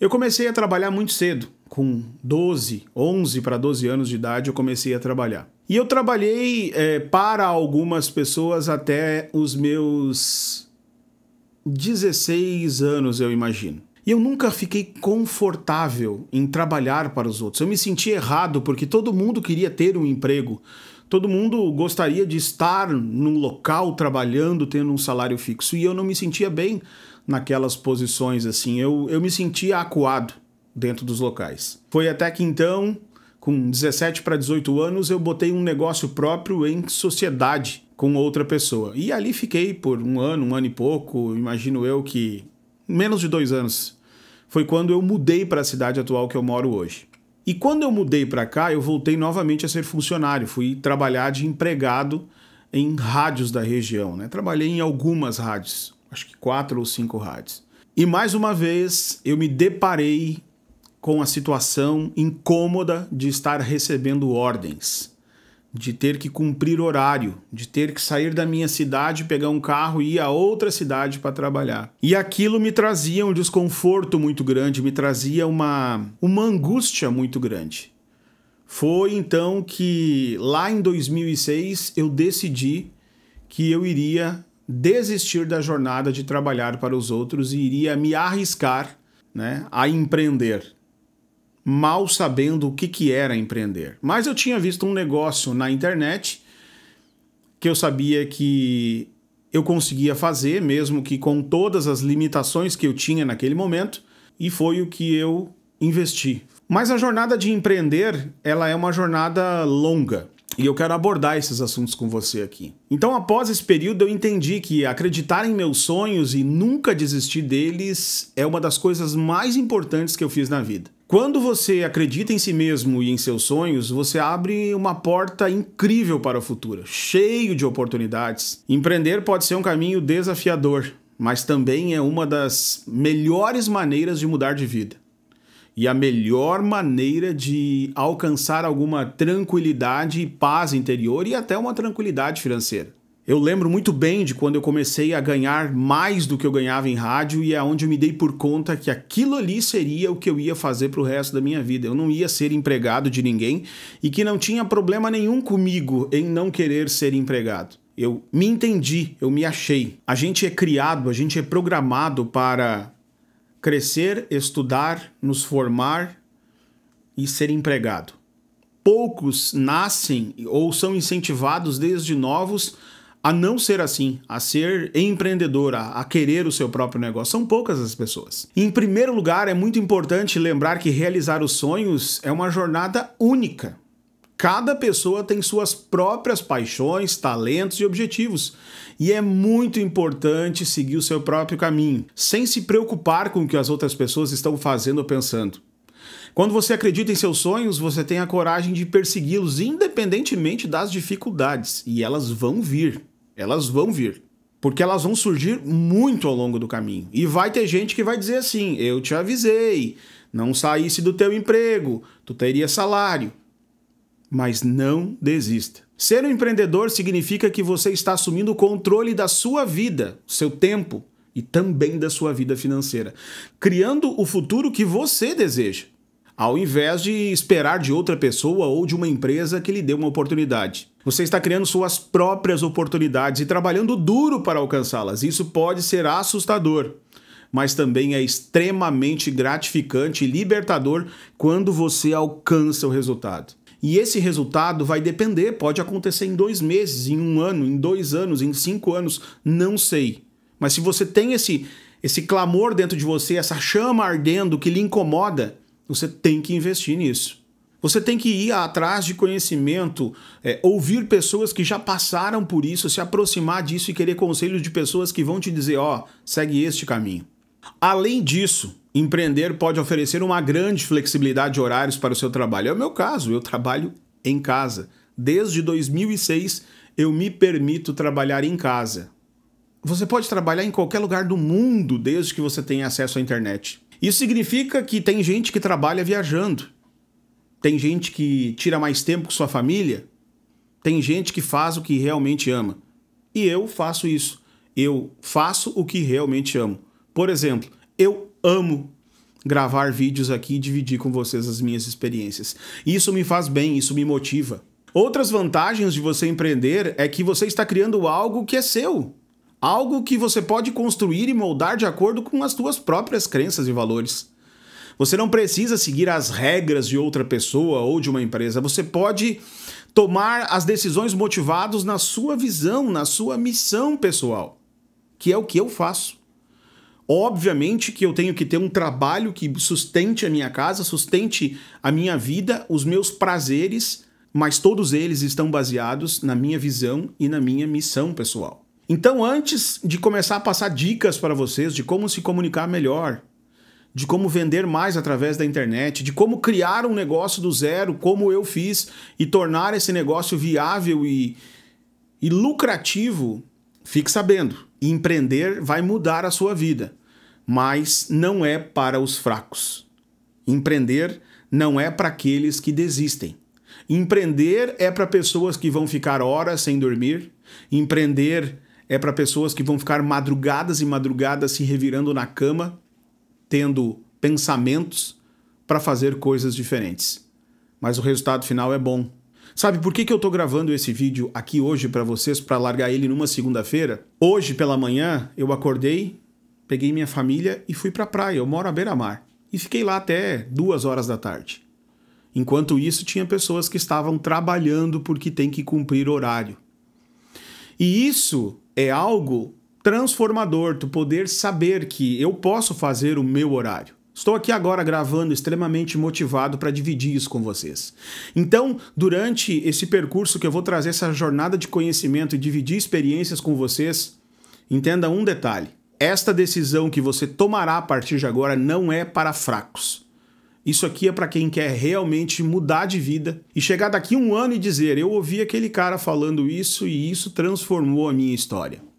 Eu comecei a trabalhar muito cedo, com 12, 11 para 12 anos de idade, eu comecei a trabalhar. E eu trabalhei é, para algumas pessoas até os meus 16 anos, eu imagino. E eu nunca fiquei confortável em trabalhar para os outros. Eu me senti errado porque todo mundo queria ter um emprego todo mundo gostaria de estar num local trabalhando, tendo um salário fixo. E eu não me sentia bem naquelas posições assim. Eu, eu me sentia acuado dentro dos locais. Foi até que então, com 17 para 18 anos, eu botei um negócio próprio em sociedade com outra pessoa. E ali fiquei por um ano, um ano e pouco, imagino eu que menos de dois anos. Foi quando eu mudei para a cidade atual que eu moro hoje. E quando eu mudei para cá, eu voltei novamente a ser funcionário, fui trabalhar de empregado em rádios da região, né? Trabalhei em algumas rádios, acho que quatro ou cinco rádios. E mais uma vez eu me deparei com a situação incômoda de estar recebendo ordens de ter que cumprir horário, de ter que sair da minha cidade, pegar um carro e ir a outra cidade para trabalhar. E aquilo me trazia um desconforto muito grande, me trazia uma, uma angústia muito grande. Foi então que lá em 2006 eu decidi que eu iria desistir da jornada de trabalhar para os outros e iria me arriscar né, a empreender mal sabendo o que, que era empreender. Mas eu tinha visto um negócio na internet que eu sabia que eu conseguia fazer, mesmo que com todas as limitações que eu tinha naquele momento, e foi o que eu investi. Mas a jornada de empreender, ela é uma jornada longa. E eu quero abordar esses assuntos com você aqui. Então, após esse período, eu entendi que acreditar em meus sonhos e nunca desistir deles é uma das coisas mais importantes que eu fiz na vida. Quando você acredita em si mesmo e em seus sonhos, você abre uma porta incrível para o futuro, cheio de oportunidades. Empreender pode ser um caminho desafiador, mas também é uma das melhores maneiras de mudar de vida. E a melhor maneira de alcançar alguma tranquilidade e paz interior e até uma tranquilidade financeira. Eu lembro muito bem de quando eu comecei a ganhar mais do que eu ganhava em rádio e é onde eu me dei por conta que aquilo ali seria o que eu ia fazer para o resto da minha vida. Eu não ia ser empregado de ninguém e que não tinha problema nenhum comigo em não querer ser empregado. Eu me entendi, eu me achei. A gente é criado, a gente é programado para crescer, estudar, nos formar e ser empregado. Poucos nascem ou são incentivados desde novos a não ser assim, a ser empreendedora, a querer o seu próprio negócio. São poucas as pessoas. Em primeiro lugar, é muito importante lembrar que realizar os sonhos é uma jornada única. Cada pessoa tem suas próprias paixões, talentos e objetivos, e é muito importante seguir o seu próprio caminho, sem se preocupar com o que as outras pessoas estão fazendo ou pensando. Quando você acredita em seus sonhos, você tem a coragem de persegui-los independentemente das dificuldades, e elas vão vir. Elas vão vir porque elas vão surgir muito ao longo do caminho. E vai ter gente que vai dizer assim: eu te avisei, não saísse do teu emprego, tu teria salário mas não desista. Ser um empreendedor significa que você está assumindo o controle da sua vida, seu tempo e também da sua vida financeira, criando o futuro que você deseja, ao invés de esperar de outra pessoa ou de uma empresa que lhe dê uma oportunidade. Você está criando suas próprias oportunidades e trabalhando duro para alcançá-las. Isso pode ser assustador, mas também é extremamente gratificante e libertador quando você alcança o resultado. E esse resultado vai depender, pode acontecer em dois meses, em um ano, em dois anos, em cinco anos, não sei. Mas se você tem esse, esse clamor dentro de você, essa chama ardendo que lhe incomoda, você tem que investir nisso. Você tem que ir atrás de conhecimento, é, ouvir pessoas que já passaram por isso, se aproximar disso e querer conselhos de pessoas que vão te dizer: ó, oh, segue este caminho. Além disso, Empreender pode oferecer uma grande flexibilidade de horários para o seu trabalho. É o meu caso, eu trabalho em casa. Desde 2006 eu me permito trabalhar em casa. Você pode trabalhar em qualquer lugar do mundo desde que você tenha acesso à internet. Isso significa que tem gente que trabalha viajando. Tem gente que tira mais tempo com sua família. Tem gente que faz o que realmente ama. E eu faço isso. Eu faço o que realmente amo. Por exemplo, eu amo gravar vídeos aqui e dividir com vocês as minhas experiências. Isso me faz bem, isso me motiva. Outras vantagens de você empreender é que você está criando algo que é seu, algo que você pode construir e moldar de acordo com as suas próprias crenças e valores. Você não precisa seguir as regras de outra pessoa ou de uma empresa. Você pode tomar as decisões motivados na sua visão, na sua missão pessoal, que é o que eu faço. Obviamente que eu tenho que ter um trabalho que sustente a minha casa, sustente a minha vida, os meus prazeres, mas todos eles estão baseados na minha visão e na minha missão pessoal. Então, antes de começar a passar dicas para vocês de como se comunicar melhor, de como vender mais através da internet, de como criar um negócio do zero, como eu fiz, e tornar esse negócio viável e, e lucrativo, fique sabendo: empreender vai mudar a sua vida mas não é para os fracos. Empreender não é para aqueles que desistem. Empreender é para pessoas que vão ficar horas sem dormir. Empreender é para pessoas que vão ficar madrugadas e madrugadas se revirando na cama, tendo pensamentos para fazer coisas diferentes. Mas o resultado final é bom. Sabe por que, que eu estou gravando esse vídeo aqui hoje para vocês, para largar ele numa segunda-feira? Hoje pela manhã eu acordei peguei minha família e fui para a praia. Eu moro à beira-mar. E fiquei lá até duas horas da tarde. Enquanto isso, tinha pessoas que estavam trabalhando porque tem que cumprir horário. E isso é algo transformador, tu poder saber que eu posso fazer o meu horário. Estou aqui agora gravando extremamente motivado para dividir isso com vocês. Então, durante esse percurso que eu vou trazer essa jornada de conhecimento e dividir experiências com vocês, entenda um detalhe. Esta decisão que você tomará a partir de agora não é para fracos. Isso aqui é para quem quer realmente mudar de vida e chegar daqui um ano e dizer: Eu ouvi aquele cara falando isso e isso transformou a minha história.